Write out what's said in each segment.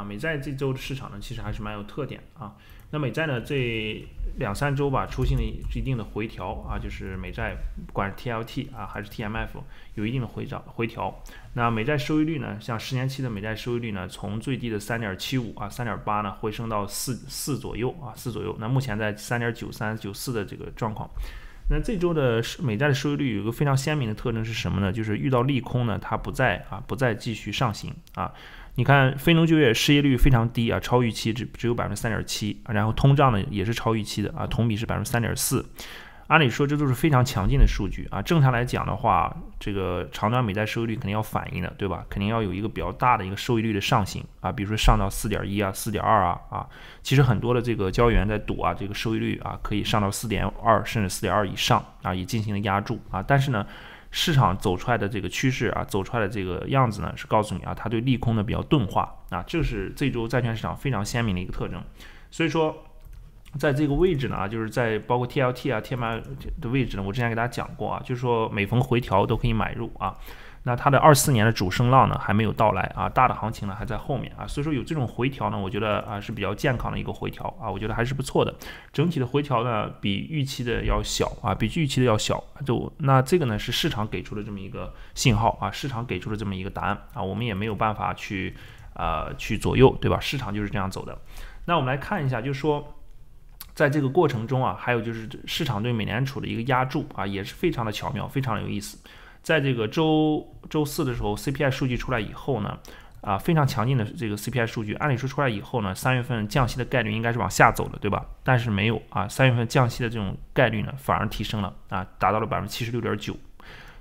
啊，美债这周的市场呢，其实还是蛮有特点的啊。那美债呢，这两三周吧，出现了一一定的回调啊，就是美债，不管是 TLT 啊还是 TMF，有一定的回涨回调。那美债收益率呢，像十年期的美债收益率呢，从最低的三点七五啊，三点八呢，回升到四四左右啊，四左右。那目前在三点九三九四的这个状况。那这周的美债的收益率有一个非常鲜明的特征是什么呢？就是遇到利空呢，它不再啊，不再继续上行啊。你看，非农就业失业率非常低啊，超预期只只有百分之三点七，然后通胀呢也是超预期的啊，同比是百分之三点四。按理说这都是非常强劲的数据啊，正常来讲的话，这个长短美债收益率肯定要反映的，对吧？肯定要有一个比较大的一个收益率的上行啊，比如说上到四点一啊、四点二啊啊，其实很多的这个交易员在赌啊，这个收益率啊可以上到四点二甚至四点二以上啊，也进行了压注啊，但是呢。市场走出来的这个趋势啊，走出来的这个样子呢，是告诉你啊，它对利空呢比较钝化啊，这是这周债券市场非常鲜明的一个特征。所以说，在这个位置呢，就是在包括 TLT 啊、天马的位置呢，我之前给大家讲过啊，就是说每逢回调都可以买入啊。那它的二四年的主升浪呢还没有到来啊，大的行情呢还在后面啊，所以说有这种回调呢，我觉得啊是比较健康的一个回调啊，我觉得还是不错的。整体的回调呢比预期的要小啊，比预期的要小。就那这个呢是市场给出的这么一个信号啊，市场给出的这么一个答案啊，我们也没有办法去呃去左右，对吧？市场就是这样走的。那我们来看一下，就是说在这个过程中啊，还有就是市场对美联储的一个压注啊，也是非常的巧妙，非常有意思。在这个周周四的时候，CPI 数据出来以后呢，啊，非常强劲的这个 CPI 数据，按理说出来以后呢，三月份降息的概率应该是往下走的，对吧？但是没有啊，三月份降息的这种概率呢，反而提升了啊，达到了百分之七十六点九。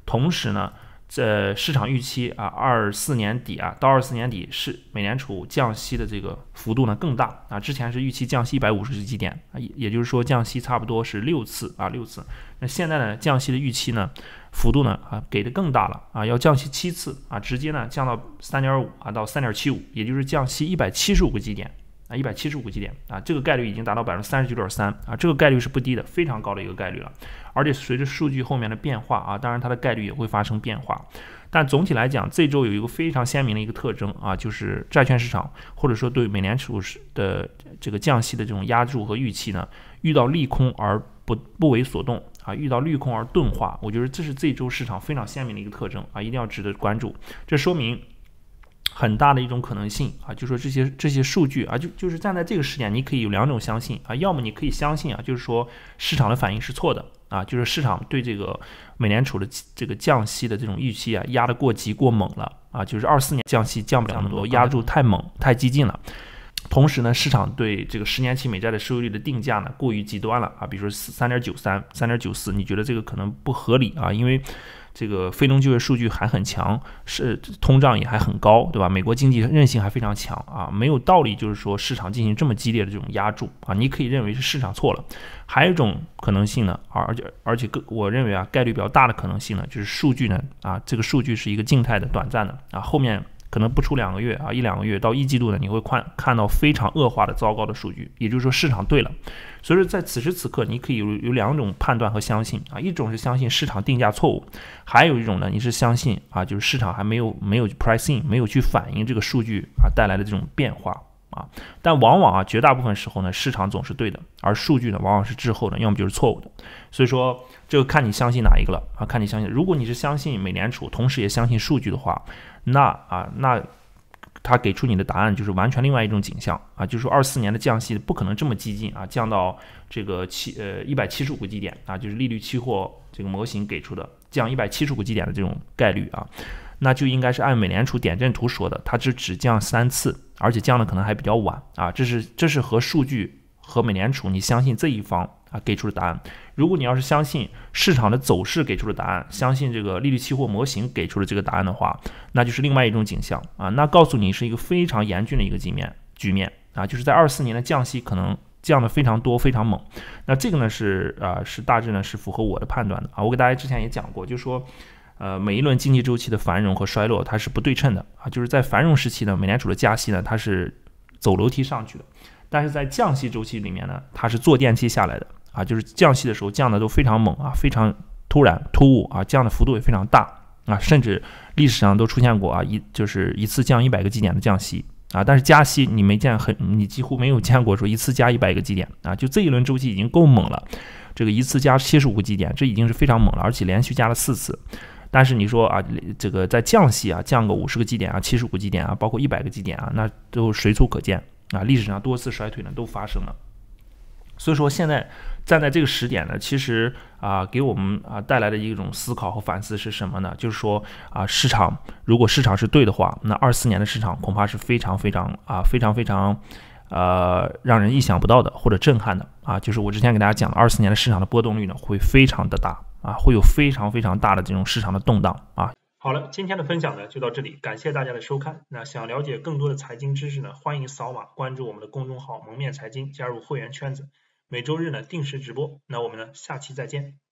同时呢，在市场预期啊，二四年底啊，到二四年底是美联储降息的这个幅度呢更大啊，之前是预期降息一百五十基点啊，也也就是说降息差不多是六次啊，六次。那现在呢，降息的预期呢？幅度呢啊给的更大了啊，要降息七次啊，直接呢降到三点五啊到三点七五，也就是降息一百七十五个基点啊，一百七十五个基点啊，这个概率已经达到百分之三十九点三啊，这个概率是不低的，非常高的一个概率了，而且随着数据后面的变化啊，当然它的概率也会发生变化。但总体来讲，这周有一个非常鲜明的一个特征啊，就是债券市场或者说对美联储的这个降息的这种压注和预期呢，遇到利空而不不为所动啊，遇到利空而钝化。我觉得这是这周市场非常鲜明的一个特征啊，一定要值得关注。这说明。很大的一种可能性啊，就说这些这些数据啊，就就是站在这个时间，你可以有两种相信啊，要么你可以相信啊，就是说市场的反应是错的啊，就是市场对这个美联储的这个降息的这种预期啊压得过急过猛了啊，就是二四年降息降不了那么多，压住太猛太激进了。同时呢，市场对这个十年期美债的收益率的定价呢过于极端了啊，比如说三点九三、三点九四，你觉得这个可能不合理啊，因为。这个非农就业数据还很强，是通胀也还很高，对吧？美国经济韧性还非常强啊，没有道理就是说市场进行这么激烈的这种压注啊，你可以认为是市场错了。还有一种可能性呢啊，而且而且更我认为啊，概率比较大的可能性呢，就是数据呢啊，这个数据是一个静态的、短暂的啊，后面。可能不出两个月啊，一两个月到一季度呢，你会看看到非常恶化的、糟糕的数据。也就是说，市场对了，所以说在此时此刻，你可以有有两种判断和相信啊，一种是相信市场定价错误，还有一种呢，你是相信啊，就是市场还没有没有 pricing，没有去反映这个数据啊带来的这种变化。啊，但往往啊，绝大部分时候呢，市场总是对的，而数据呢，往往是滞后的，要么就是错误的。所以说，这个看你相信哪一个了啊？看你相信，如果你是相信美联储，同时也相信数据的话，那啊，那他给出你的答案就是完全另外一种景象啊，就是说，二四年的降息不可能这么激进啊，降到这个七呃一百七十个基点啊，就是利率期货这个模型给出的降一百七十个基点的这种概率啊。那就应该是按美联储点阵图说的，它是只降三次，而且降的可能还比较晚啊。这是这是和数据和美联储，你相信这一方啊给出的答案。如果你要是相信市场的走势给出的答案，相信这个利率期货模型给出了这个答案的话，那就是另外一种景象啊。那告诉你是一个非常严峻的一个局面局面啊，就是在二四年的降息可能降的非常多非常猛。那这个呢是啊是大致呢是符合我的判断的啊。我给大家之前也讲过，就说。呃，每一轮经济周期的繁荣和衰落，它是不对称的啊。就是在繁荣时期呢，美联储的加息呢，它是走楼梯上去的；但是在降息周期里面呢，它是坐电梯下来的啊。就是降息的时候降的都非常猛啊，非常突然突兀啊，降的幅度也非常大啊。甚至历史上都出现过啊，一就是一次降一百个基点的降息啊。但是加息你没见很，你几乎没有见过说一次加一百个基点啊。就这一轮周期已经够猛了，这个一次加七十五个基点，这已经是非常猛了，而且连续加了四次。但是你说啊，这个在降息啊，降个五十个基点啊，七十个基点啊，包括一百个基点啊，那都随处可见啊。历史上多次衰退呢都发生了，所以说现在站在这个时点呢，其实啊给我们啊带来的一种思考和反思是什么呢？就是说啊市场如果市场是对的话，那二四年的市场恐怕是非常非常啊非常非常呃让人意想不到的或者震撼的啊。就是我之前给大家讲，二四年的市场的波动率呢会非常的大。啊，会有非常非常大的这种市场的动荡啊！好了，今天的分享呢就到这里，感谢大家的收看。那想了解更多的财经知识呢，欢迎扫码关注我们的公众号“蒙面财经”，加入会员圈子，每周日呢定时直播。那我们呢下期再见。